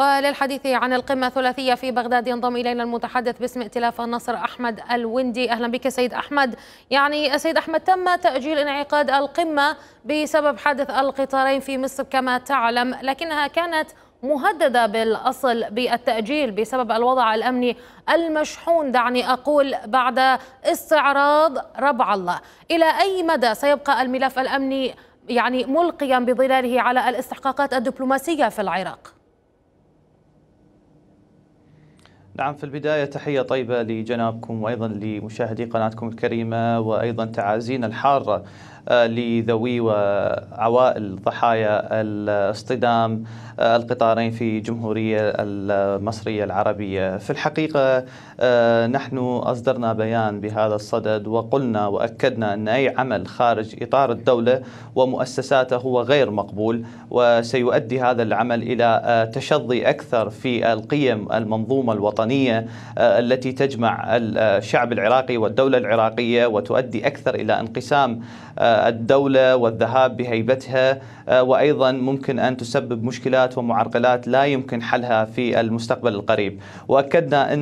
وللحديث عن القمة الثلاثية في بغداد ينضم إلينا المتحدث باسم ائتلاف النصر أحمد الوندي أهلا بك سيد أحمد يعني سيد أحمد تم تأجيل انعقاد القمة بسبب حادث القطارين في مصر كما تعلم لكنها كانت مهددة بالأصل بالتأجيل بسبب الوضع الأمني المشحون دعني أقول بعد استعراض ربع الله إلى أي مدى سيبقى الملف الأمني يعني ملقيا بظلاله على الاستحقاقات الدبلوماسية في العراق؟ نعم في البداية تحية طيبة لجنابكم وأيضا لمشاهدي قناتكم الكريمة وأيضا تعازينا الحارة آه، لذوي وعوائل ضحايا الاصطدام آه، القطارين في جمهورية المصرية العربية في الحقيقة آه، نحن أصدرنا بيان بهذا الصدد وقلنا وأكدنا أن أي عمل خارج إطار الدولة ومؤسساته هو غير مقبول وسيؤدي هذا العمل إلى تشظي أكثر في القيم المنظومة الوطنية الوطنية آه، التي تجمع آه، الشعب العراقي والدولة العراقية وتؤدي أكثر إلى انقسام آه، الدولة والذهاب بهيبتها وأيضا ممكن أن تسبب مشكلات ومعرقلات لا يمكن حلها في المستقبل القريب وأكدنا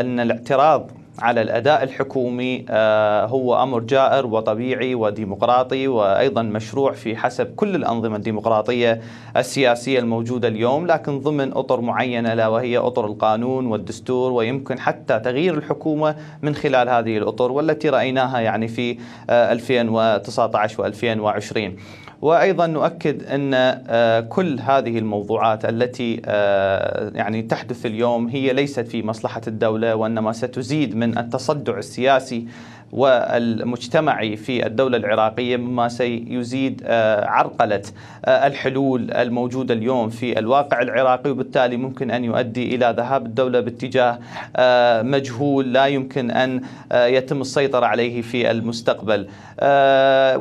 أن الاعتراض على الاداء الحكومي آه، هو امر جائر وطبيعي وديمقراطي وايضا مشروع في حسب كل الانظمه الديمقراطيه السياسيه الموجوده اليوم لكن ضمن اطر معينه لا وهي اطر القانون والدستور ويمكن حتى تغيير الحكومه من خلال هذه الاطر والتي رايناها يعني في 2019 آه، و2020 وايضا نؤكد ان آه، كل هذه الموضوعات التي آه، يعني تحدث اليوم هي ليست في مصلحه الدوله وانما ستزيد من التصدع السياسي والمجتمعي في الدولة العراقية مما سيزيد آه، عرقلة آه، الحلول الموجودة اليوم في الواقع العراقي وبالتالي ممكن أن يؤدي إلى ذهاب الدولة باتجاه آه، مجهول لا يمكن أن يتم السيطرة عليه في المستقبل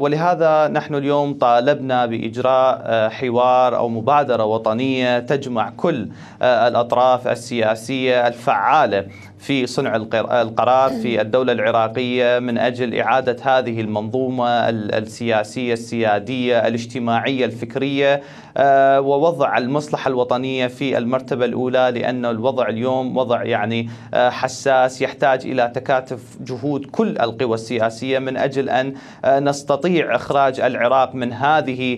ولهذا نحن اليوم طالبنا بإجراء حوار أو مبادرة وطنية تجمع كل الأطراف السياسية الفعالة في صنع القرار في الدولة العراقية من اجل اعاده هذه المنظومه السياسيه السياديه الاجتماعيه الفكريه آه، ووضع المصلحة الوطنية في المرتبة الأولى لأن الوضع اليوم وضع يعني آه، حساس يحتاج إلى تكاتف جهود كل القوى السياسية من أجل أن آه، نستطيع إخراج العراق من هذه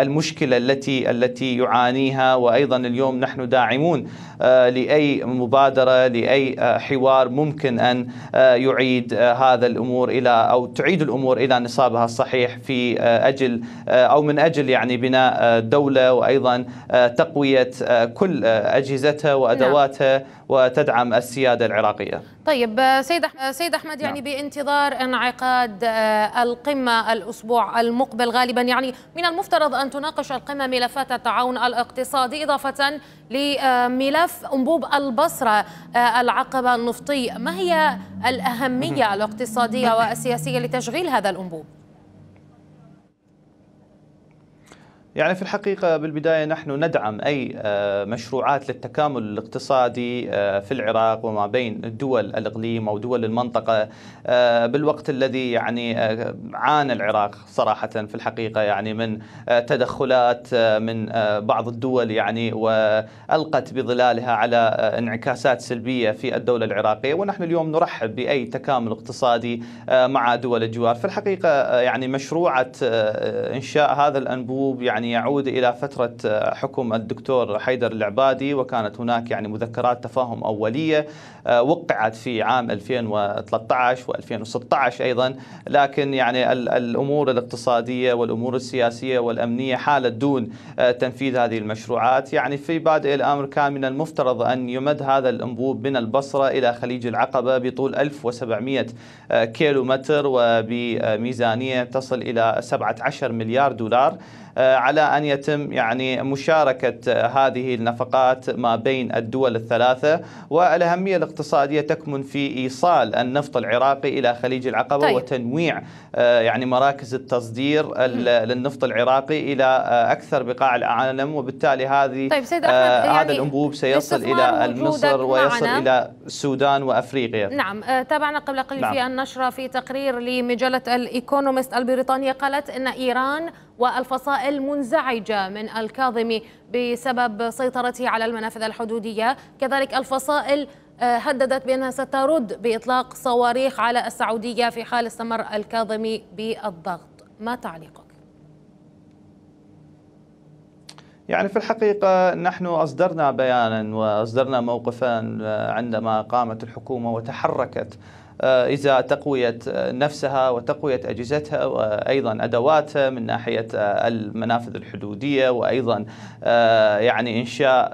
المشكلة التي التي يعانيها وأيضا اليوم نحن داعمون لأي مبادرة لأي حوار ممكن أن يعيد هذا الأمور إلى أو تعيد الأمور إلى نصابها الصحيح في أجل أو من أجل يعني بناء الدولة وأيضا آه، تقوية آه، كل آه، أجهزتها وأدواتها نعم. وتدعم السيادة العراقية طيب سيد أحمد, سيد أحمد يعني نعم. بانتظار انعقاد القمة الأسبوع المقبل غالبا يعني من المفترض أن تناقش القمة ملفات التعاون الاقتصادي إضافة لملف أنبوب البصرة العقبة النفطي ما هي الأهمية الاقتصادية والسياسية لتشغيل هذا الأنبوب؟ يعني في الحقيقة بالبداية نحن ندعم أي آه، مشروعات للتكامل الاقتصادي آه، في العراق وما بين دول الإقليم أو دول المنطقة آه، بالوقت الذي يعني عانى العراق صراحة في الحقيقة يعني من تدخلات من بعض الدول يعني وألقت بظلالها على انعكاسات سلبية في الدولة العراقية ونحن اليوم نرحب بأي تكامل اقتصادي مع دول الجوار في الحقيقة يعني مشروعة إنشاء هذا الأنبوب يعني يعود إلى فترة آه، حكم الدكتور حيدر العبادي وكانت هناك يعني مذكرات تفاهم أولية آه، وقعت في عام 2013 و2016 أيضا لكن يعني الأمور الاقتصادية والأمور السياسية والأمنية حالت دون آه، تنفيذ هذه المشروعات يعني في بادئ الأمر كان من المفترض أن يمد هذا الأنبوب من البصرة إلى خليج العقبة بطول 1700 كيلو وبميزانية تصل إلى 17 مليار دولار آه، على أن يتم يعني مشاركة آه، هذه النفقات ما بين الدول الثلاثة والأهمية الاقتصادية تكمن في إيصال النفط العراقي إلى خليج العقبة طيب. وتنويع آه، يعني مراكز التصدير للنفط العراقي إلى أكثر بقاع العالم وبالتالي هذه طيب سيد أحمد هذا يعني هذا الأنبوب سيصل إلى مصر ويصل معنا. إلى السودان وأفريقيا نعم تابعنا قبل قليل نعم. في النشرة في تقرير لمجلة الإيكونومست البريطانية قالت أن إيران والفصائل منزعجة من الكاظمي بسبب سيطرته على المنافذ الحدودية كذلك الفصائل آه، هددت بأنها سترد بإطلاق صواريخ على السعودية في حال استمر الكاظمي بالضغط ما تعليقك؟ يعني في الحقيقة نحن أصدرنا بيانا وأصدرنا موقفا آه، عندما قامت الحكومة وتحركت آه، إذا تقوية آه، نفسها وتقوية أجهزتها وأيضا آه، أدواتها من ناحية المنافذ الحدودية وأيضا يعني إنشاء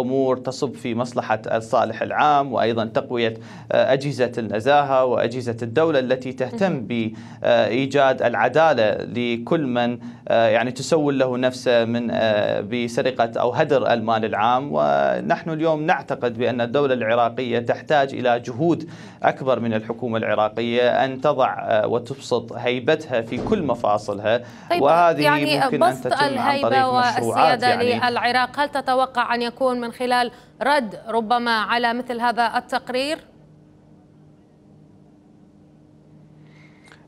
أمور تصب في مصلحة الصالح العام وأيضا تقوية أجهزة النزاهة وأجهزة الدولة التي تهتم بإيجاد العدالة لكل من يعني تسول له نفسه من بسرقة أو هدر المال العام ونحن اليوم نعتقد بأن الدولة العراقية تحتاج إلى جهود أكبر من الحكومة العراقية أن تضع آه، وتبسط هيبتها في كل مفاصلها طيب وهذه يعني ممكن أن تتم عن طريق مشروعات يعني للعراق هل تتوقع أن يكون من خلال رد ربما على مثل هذا التقرير؟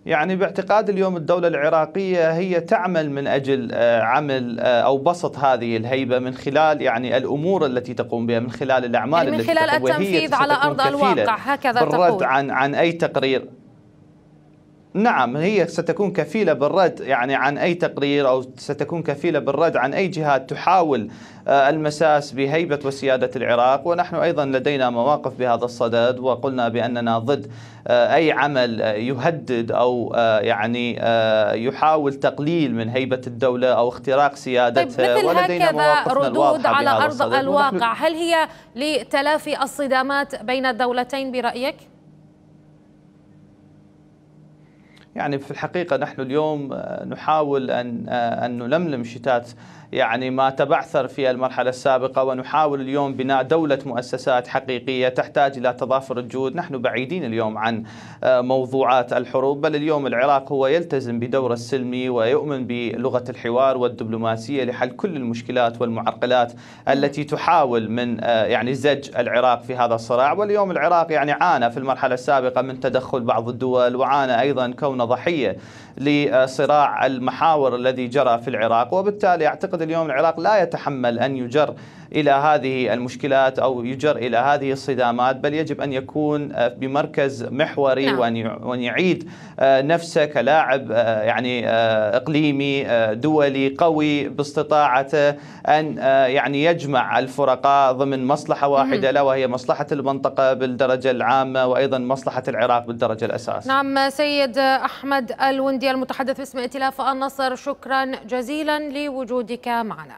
يعني باعتقاد اليوم الدولة العراقية هي تعمل من أجل آه، عمل آه، أو بسط هذه الهيبة من خلال يعني الأمور التي تقوم بها من خلال الأعمال يعني من التي خلال التنفيذ على أرض الواقع هكذا تقول عن عن أي تقرير نعم هي ستكون كفيلة بالرد يعني عن أي تقرير أو ستكون كفيلة بالرد عن أي جهات تحاول آه، المساس بهيبة وسيادة العراق ونحن أيضا لدينا مواقف بهذا الصدد وقلنا بأننا ضد آه، أي عمل آه، يهدد أو يعني يحاول تقليل من هيبة الدولة أو اختراق سيادتها طيب مثل هكذا ردود على أرض الواقع هل هي لتلافي الصدامات بين الدولتين برأيك؟ يعني في الحقيقة نحن اليوم آه، نحاول أن آه، أن نلملم شتات يعني ما تبعثر في المرحلة السابقة ونحاول اليوم بناء دولة مؤسسات حقيقية تحتاج إلى تضافر الجهود نحن بعيدين اليوم عن آه، موضوعات الحروب بل اليوم العراق هو يلتزم بدوره السلمي ويؤمن بلغة الحوار والدبلوماسية لحل كل المشكلات والمعرقلات التي تحاول من آه، يعني زج العراق في هذا الصراع واليوم العراق يعني عانى في المرحلة السابقة من تدخل بعض الدول وعانى أيضا كونه ضحية لصراع المحاور الذي جرى في العراق وبالتالي أعتقد اليوم العراق لا يتحمل أن يجر إلى هذه المشكلات أو يجر إلى هذه الصدامات بل يجب أن يكون آه، بمركز محوري نعم. وأن يعيد آه، نفسه كلاعب آه، يعني إقليمي دولي قوي باستطاعته أن يعني يجمع الفرقاء ضمن مصلحة واحدة لا وهي مصلحة المنطقة بالدرجة العامة وأيضا مصلحة العراق بالدرجة الأساس نعم سيد أحمد الوندي المتحدث باسم ائتلاف النصر شكرا جزيلا لوجودك معنا